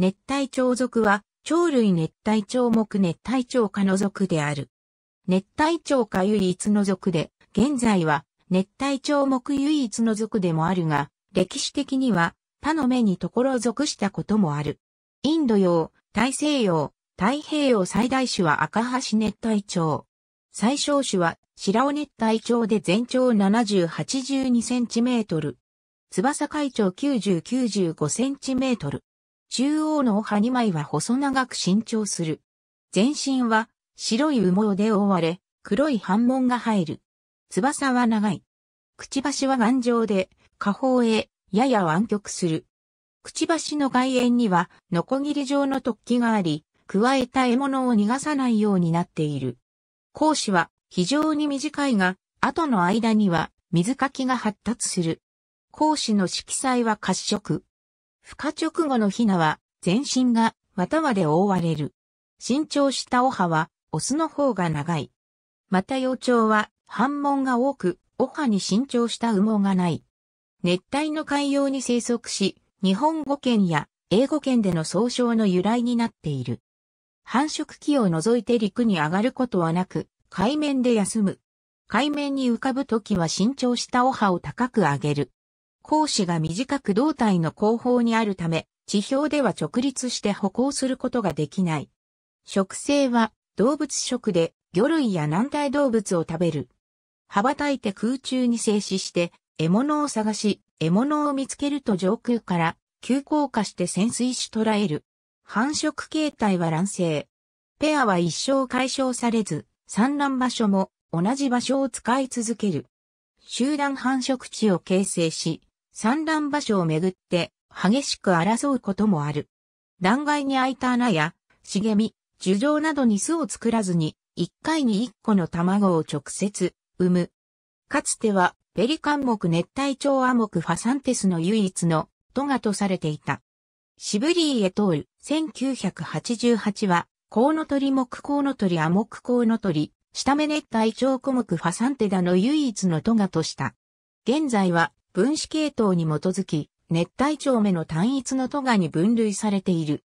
熱帯鳥属は、鳥類熱帯鳥目熱帯鳥科の属である。熱帯鳥科唯一の属で、現在は熱帯鳥目唯一の属でもあるが、歴史的には他の目にところ属したこともある。インド洋、大西洋、太平洋最大種は赤橋熱帯鳥。最小種は白尾熱帯蝶で全長70、82センチメートル。翼海鳥90、95センチメートル。中央のお葉2枚は細長く伸長する。全身は白い羽毛で覆われ、黒い斑紋が入る。翼は長い。くちばしは頑丈で、下方へやや湾曲する。くちばしの外縁には、ノコギリ状の突起があり、加えた獲物を逃がさないようになっている。講師は非常に短いが、後の間には水かきが発達する。講師の色彩は褐色。孵化直後のヒナは全身が綿まで覆われる。新長したオハはオスの方が長い。また幼鳥は反門が多く、オハに新長した羽毛がない。熱帯の海洋に生息し、日本語圏や英語圏での総称の由来になっている。繁殖期を除いて陸に上がることはなく、海面で休む。海面に浮かぶ時は伸長したオハを高く上げる。格子が短く胴体の後方にあるため、地表では直立して歩行することができない。食性は動物食で魚類や軟体動物を食べる。羽ばたいて空中に静止して獲物を探し、獲物を見つけると上空から急降下して潜水し捕らえる。繁殖形態は卵生。ペアは一生解消されず、産卵場所も同じ場所を使い続ける。集団繁殖地を形成し、産卵場所をめぐって激しく争うこともある。断崖に開いた穴や茂み、樹上などに巣を作らずに、一回に一個の卵を直接産む。かつてはペリカン木熱帯鳥アモクファサンテスの唯一のトガとされていた。シブリーエトール1988はコウノトリ木コウノトリアモクコウノトリ、下目熱帯鳥コモクファサンテダの唯一のトガとした。現在は分子系統に基づき、熱帯鳥目の単一のトガに分類されている。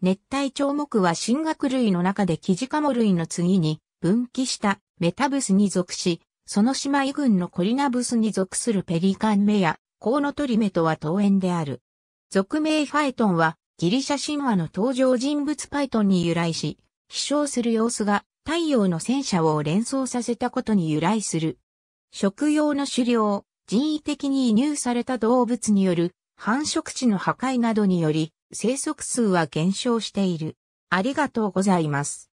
熱帯鳥目は神学類の中でキジカモ類の次に分岐したメタブスに属し、その姉妹群のコリナブスに属するペリカン目やコウノトリ目とは遠縁である。俗名ファイトンはギリシャ神話の登場人物パイトンに由来し、飛翔する様子が太陽の戦車を連想させたことに由来する。食用の狩猟、人為的に移入された動物による繁殖地の破壊などにより生息数は減少している。ありがとうございます。